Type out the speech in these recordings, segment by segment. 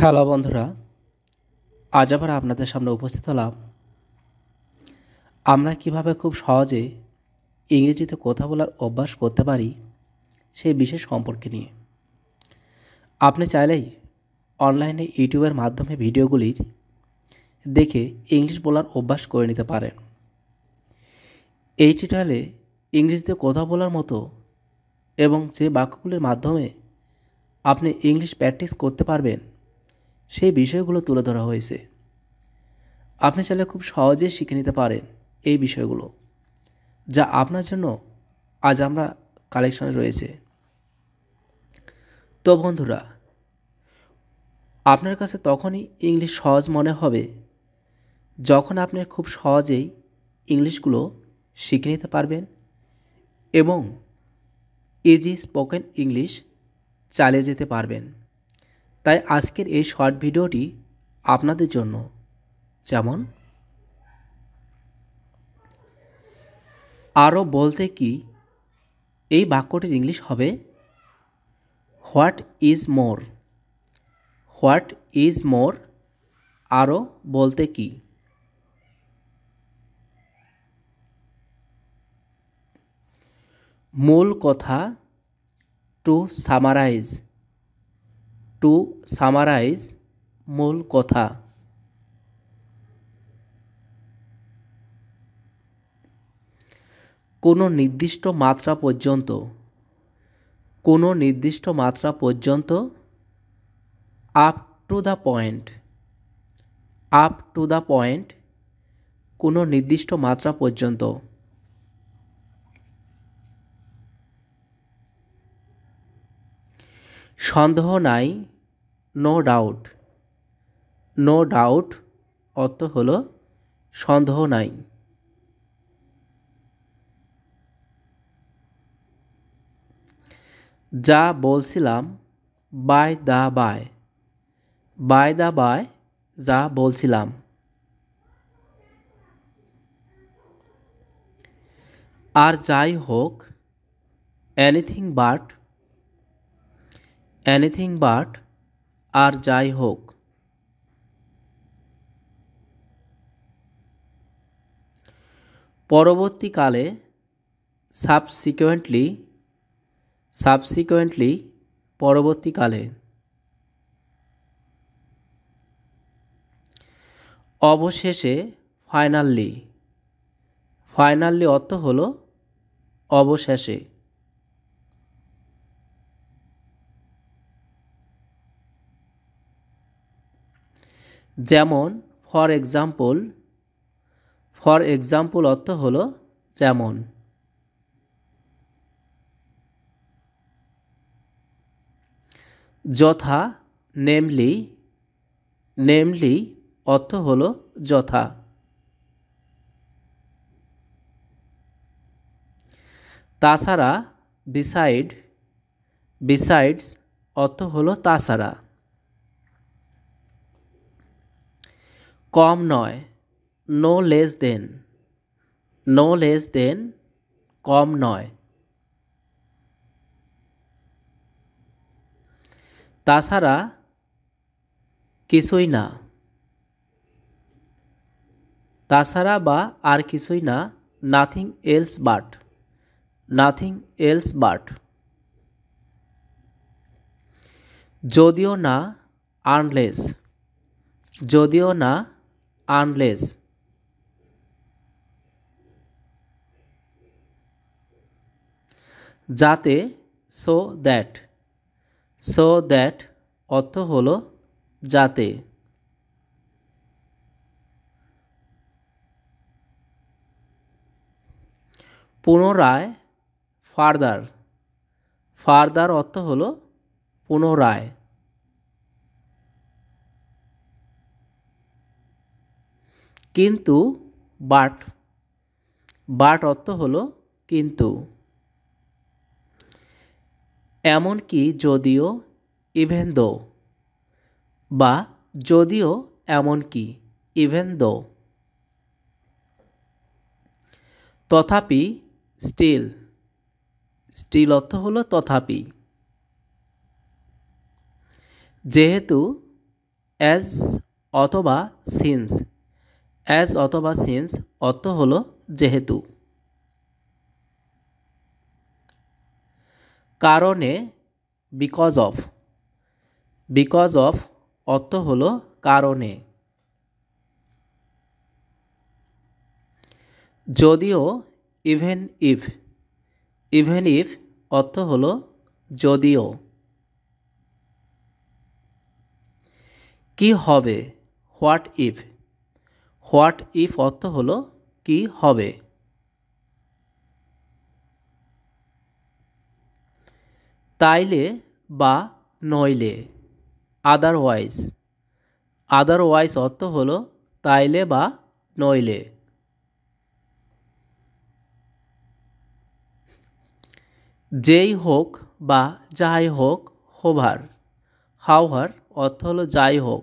Hello বন্ধুরা আজ আবার আপনাদের সামনে উপস্থিত হলাম আমরা কিভাবে খুব সহজে ইংরেজিতে কথা বলার অভ্যাস করতে পারি সেই বিশেষ সম্পর্কে নিয়ে আপনি চাইলেই অনলাইনে ইউটিউবের মাধ্যমে ভিডিওগুলির দেখে ইংলিশ বলার অভ্যাস করে নিতে পারেন এই টিটালে ইংরেজিতে কথা বলার মতো এবং যে বাক্যগুলির মাধ্যমে আপনি ইংলিশ প্র্যাকটিস করতে পারবেন সেই বিষয়গুলো তুলে ধরা হয়েছে আপনি চাইলে খুব সহজে শিখে নিতে পারেন এই বিষয়গুলো যা আপনার জন্য আজ আমরা কালেকশনে রয়েছে তো বন্ধুরা আপনার কাছে তখনই ইংলিশ সহজ মনে হবে যখন আপনি খুব সহজেই ইংলিশগুলো শিখে নিতে পারবেন এবং ইজি স্পোকেন ইংলিশ চালিয়ে যেতে পারবেন তাই আজকের এই শর্ট ভিডিওটি আপনাদের জন্য যেমন আরও বলতে কি এই বাক্যটির ইংলিশ হবে what is more what is more আরও বলতে কি মূল কথা টু সামারাইজ টু সামারাইজ মূল কথা কোনো নির্দিষ্ট মাত্রা পর্যন্ত কোনো নির্দিষ্ট মাত্রা পর্যন্ত up to the point up to the point কোনো নির্দিষ্ট মাত্রা পর্যন্ত সন্দেহ নাই নো ডাউট নো ডাউট অর্থ হল সন্দেহ নাই যা বলছিলাম by the by by the by যা বলছিলাম আর যাই হোক এনিথিং বাট এনিথিং বাট আর যাই হোক পরবর্তীকালে সাবসিকুয়েন্টলি সাবসিকুয়েন্টলি পরবর্তীকালে অবশেষে ফাইনালি ফাইনালি অর্থ হল অবশেষে যেমন ফর এক্সাম্পল ফর এক্সাম্পল অর্থ হলো যেমন যথা নেমলি নেমলি অর্থ হলো যথা তাছাড়া বিসাইড বিসাইডস অর্থ হলো তাছাড়া কম নয় no less than no less than কম নয় তাছাড়া কিছুই না তাছাড়া বা আর কিছুই না nothing else but nothing else but যদিও না আনলেস যদিও না আনলেস যাতে সো দ্যাট সো দ্যাট অর্থ হল যাতে পুনরায় ফার্দার ফার্দার অর্থ হল পুনরায় কিন্তু বাট বাট অর্থ হলো কিন্তু এমনকি যদিও ইভেন দো বা যদিও এমনকি ইভেন দো তথাপি স্টিল স্টিল অর্থ হলো তথাপি যেহেতু অ্যাজ অথবা সিন্স অ্যাজ অথবা সিন্স অর্থ হল যেহেতু কারণে বিকজ অফ বিকজ অফ অর্থ হল কারণে যদিও ইভেন ইফ ইভেন ইফ অর্থ হল যদিও কি হবে হোয়াট ইফ হোয়াট ইফ অর্থ হলো কি হবে তাইলে বা নইলে আদারওয়াইজ আদারওয়াইজ অর্থ হলো তাইলে বা নইলে যেই হোক বা যাই হোক হোভার হাওহার অর্থ হলো যাই হোক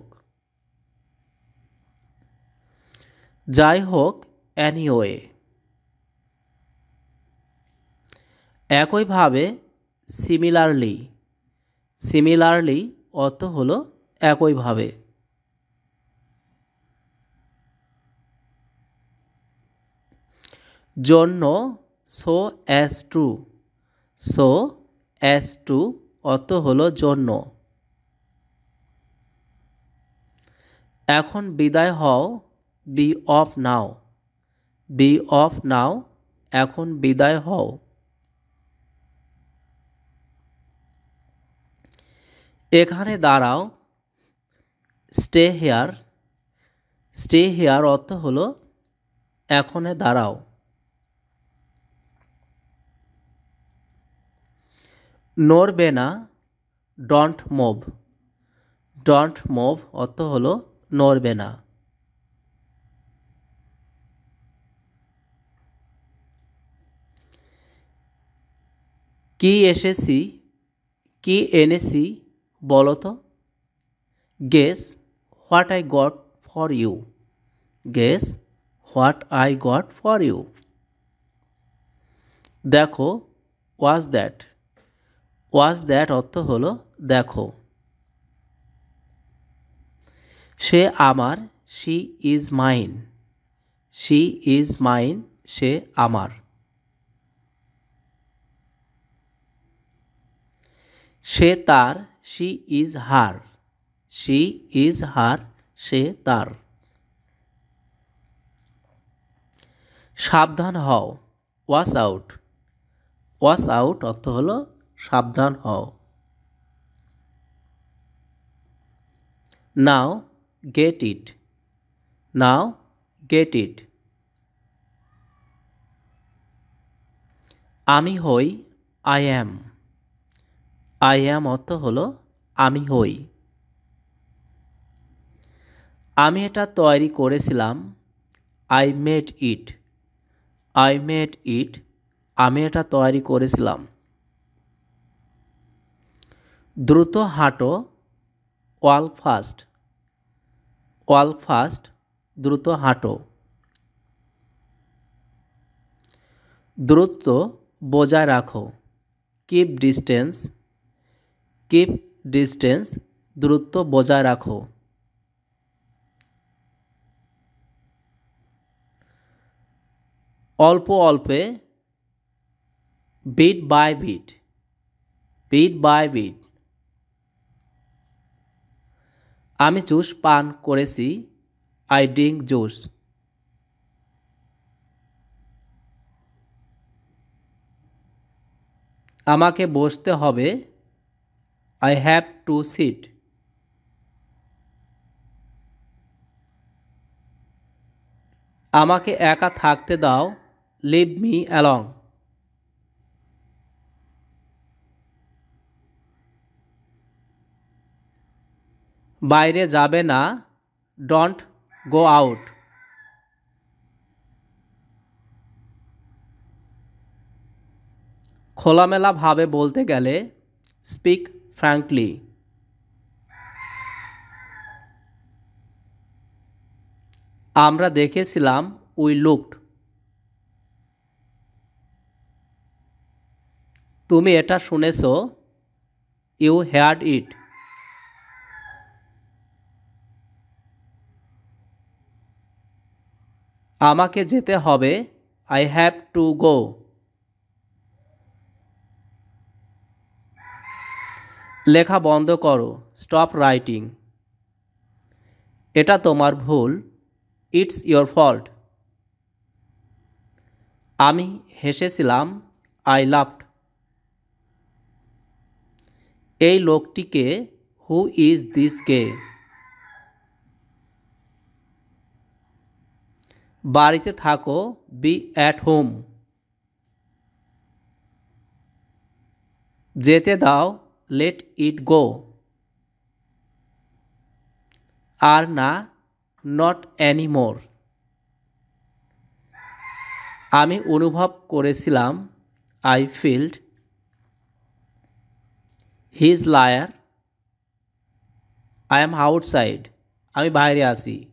যাই হোক অ্যানিওয়ে একইভাবে সিমিলারলি সিমিলারলি অর্থ হলো একইভাবে জন্য so as to so as to অত হলো জন্য এখন বিদায় হও be off now be off now এখন বিদায় হও এখানে দাঁড়াও স্টে হেয়ার স্টে হেয়ার অর্থ হল এখনে দাঁড়াও নড়বে না ডন্ট মুভ ডন্ট মুভ অর্থ হল নড়বে না কি এসেছি কি এনেছি বলো তো guess what I got for you guess what I got for you দেখো ওয়াজ দ্যাট ওয়াজ দ্যাট অর্থ হলো দেখো সে আমার she is mine she is mine সে আমার সে তার she is her she is her সে তার সাবধান হও ওয়াশ আউট ওয়াশ আউট অর্থ হলো সাবধান হও নাও get it now get it আমি হই আই অ্যাম আই অ্যাম অর্থ হলো আমি হই আমি এটা তৈরি করেছিলাম I made it I made it আমি এটা তৈরি করেছিলাম দ্রুত হাঁটো ওয়াল ফাস্ট ওয়াল ফাস্ট দ্রুত হাঁটো দ্রুত বজায় রাখো কিপ ডিস্টেন্স কিপ ডিস্টেন্স দূরত্ব বজায় রাখো অল্প অল্পে bit by bit bit by bit আমি জুস পান করেছি আই ড্রিঙ্ক জুস আমাকে বসতে হবে I have to sit. আমাকে একা থাকতে দাও লিভ মি অ্যালং বাইরে যাবে না ডন্ট গো আউট খোলামেলাভাবে বলতে গেলে স্পিক frankly. আমরা দেখেছিলাম উই লুকড তুমি এটা শুনেছ ইউ হ্যাড ইট আমাকে যেতে হবে আই হ্যাভ টু গো লেখা বন্ধ করো স্টপ রাইটিং এটা তোমার ভুল ইটস ইয়োর ফল্ট আমি হেসেছিলাম আই লাভড এই লোকটিকে হু ইজ দিস কে বাড়িতে থাকো বি অ্যাট হোম যেতে দাও लेट इट गो आर ना নট অ্যানি মোর আমি অনুভব করেছিলাম I felt his liar I am outside আমি বাইরে আসি